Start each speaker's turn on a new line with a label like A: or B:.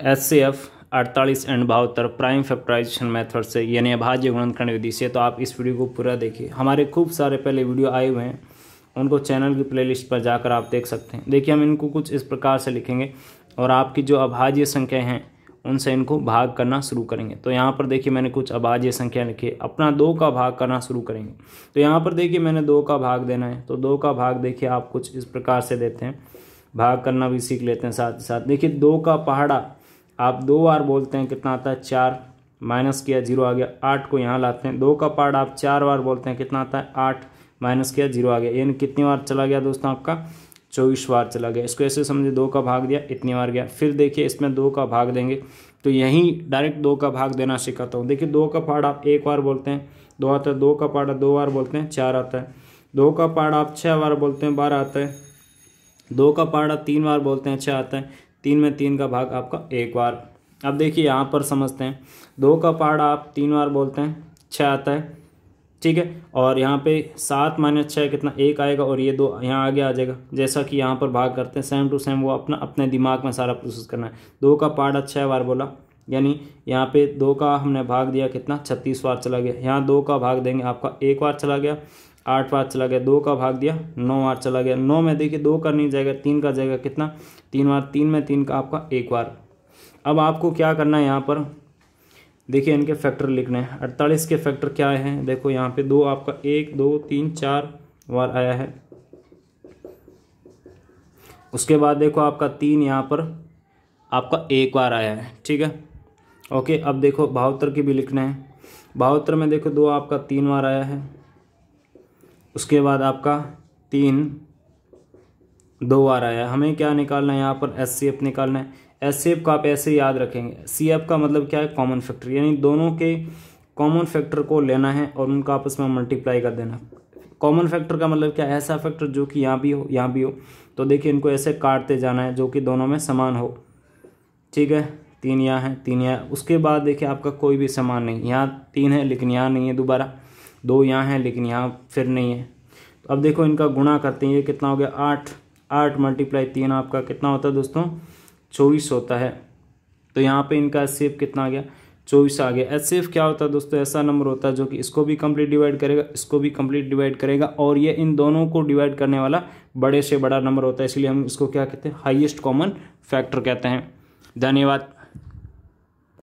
A: S C F अड़तालीस and बहत्तर prime factorisation method से यानी अभाज्य गुणनखंड विधि से तो आप इस वीडियो को पूरा देखिए हमारे खूब सारे पहले वीडियो आए हुए हैं उनको चैनल की प्लेलिस्ट पर जाकर आप देख सकते हैं देखिए हम इनको कुछ इस प्रकार से लिखेंगे और आपकी जो अभाज्य संख्याएँ हैं उनसे इनको भाग करना शुरू करेंगे तो यहाँ पर देखिए मैंने कुछ अभाज्य संख्या लिखी अपना दो का भाग करना शुरू करेंगे तो यहाँ पर देखिए मैंने दो का भाग देना है तो दो का भाग देखिए आप कुछ इस प्रकार से देते हैं भाग करना भी सीख लेते हैं साथ ही साथ देखिए दो का पहाड़ा आप दो बार बोलते हैं कितना आता है चार माइनस किया जीरो आ गया आठ को यहाँ लाते हैं दो का पार्ट आप चार बार बोलते हैं कितना आता है आठ माइनस किया जीरो आ गया यानी कितनी बार चला गया दोस्तों आपका चौबीस बार चला गया इसको ऐसे समझे दो का भाग दिया इतनी बार गया फिर देखिए इसमें दो का भाग देंगे तो यहीं डायरेक्ट दो का भाग देना सिखाता हूँ देखिए दो का पार्ट आप एक बार बोलते हैं दो आता है दो का पार्ट दो बार बोलते हैं चार आता है दो का पार्ट आप छः बार बोलते हैं बारह आता है दो का पार्ट आप तीन बार बोलते हैं छः आता है तीन में तीन का भाग आपका एक बार अब देखिए यहाँ पर समझते हैं दो का पहाड़ आप तीन बार बोलते हैं छः आता है ठीक है और यहाँ पे सात माइनस छः कितना एक आएगा और ये दो यहाँ आगे आ जाएगा जैसा कि यहाँ पर भाग करते हैं सेम टू सेम वो अपना अपने दिमाग में सारा प्रोसेस करना है दो का पार्ट अच्छा बार बोला यानी यहाँ पे दो का हमने भाग दिया कितना छत्तीस बार चला गया यहाँ दो का भाग देंगे आपका एक बार चला गया आठ बार चला गया दो का भाग दिया नौ बार चला गया नौ में देखिए दो का नहीं जाएगा तीन का जाएगा कितना तीन बार तीन में तीन का आपका एक बार अब आपको क्या करना है यहाँ पर देखिए इनके फैक्टर लिखने हैं अड़तालीस के फैक्टर क्या हैं देखो यहाँ पे दो आपका एक दो तीन चार बार आया है उसके बाद देखो आपका तीन यहाँ पर आपका एक बार आया है ठीक है ओके अब देखो बहत्तर के भी लिखने हैं बहत्तर में देखो दो आपका तीन बार आया है उसके बाद आपका तीन दो बार आया हमें क्या निकालना है यहाँ पर एस सी एफ निकालना है एस सी एफ का आप ऐसे याद रखेंगे सी एफ का मतलब क्या है कॉमन फैक्टर यानी दोनों के कॉमन फैक्टर को लेना है और उनका आपस में मल्टीप्लाई कर देना कॉमन फैक्टर का मतलब क्या है ऐसा फैक्टर जो कि यहाँ भी हो यहाँ भी हो तो देखिए इनको ऐसे काटते जाना है जो कि दोनों में समान हो ठीक है तीन यहाँ है तीन यहाँ उसके बाद देखिए आपका कोई भी समान नहीं यहाँ तीन है लेकिन यहाँ नहीं है दोबारा दो यहाँ हैं लेकिन यहाँ फिर नहीं है तो अब देखो इनका गुणा करते हैं ये कितना हो गया आठ आठ मल्टीप्लाई तीन आपका कितना होता है दोस्तों चौबीस होता है तो यहाँ पे इनका एस कितना आ गया चौबीस आ गया एस क्या होता है दोस्तों ऐसा नंबर होता है जो कि इसको भी कम्प्लीट डिवाइड करेगा इसको भी कम्प्लीट डिवाइड करेगा और ये इन दोनों को डिवाइड करने वाला बड़े से बड़ा नंबर होता है इसलिए हम इसको क्या कहते हैं हाइएस्ट कॉमन फैक्टर कहते हैं धन्यवाद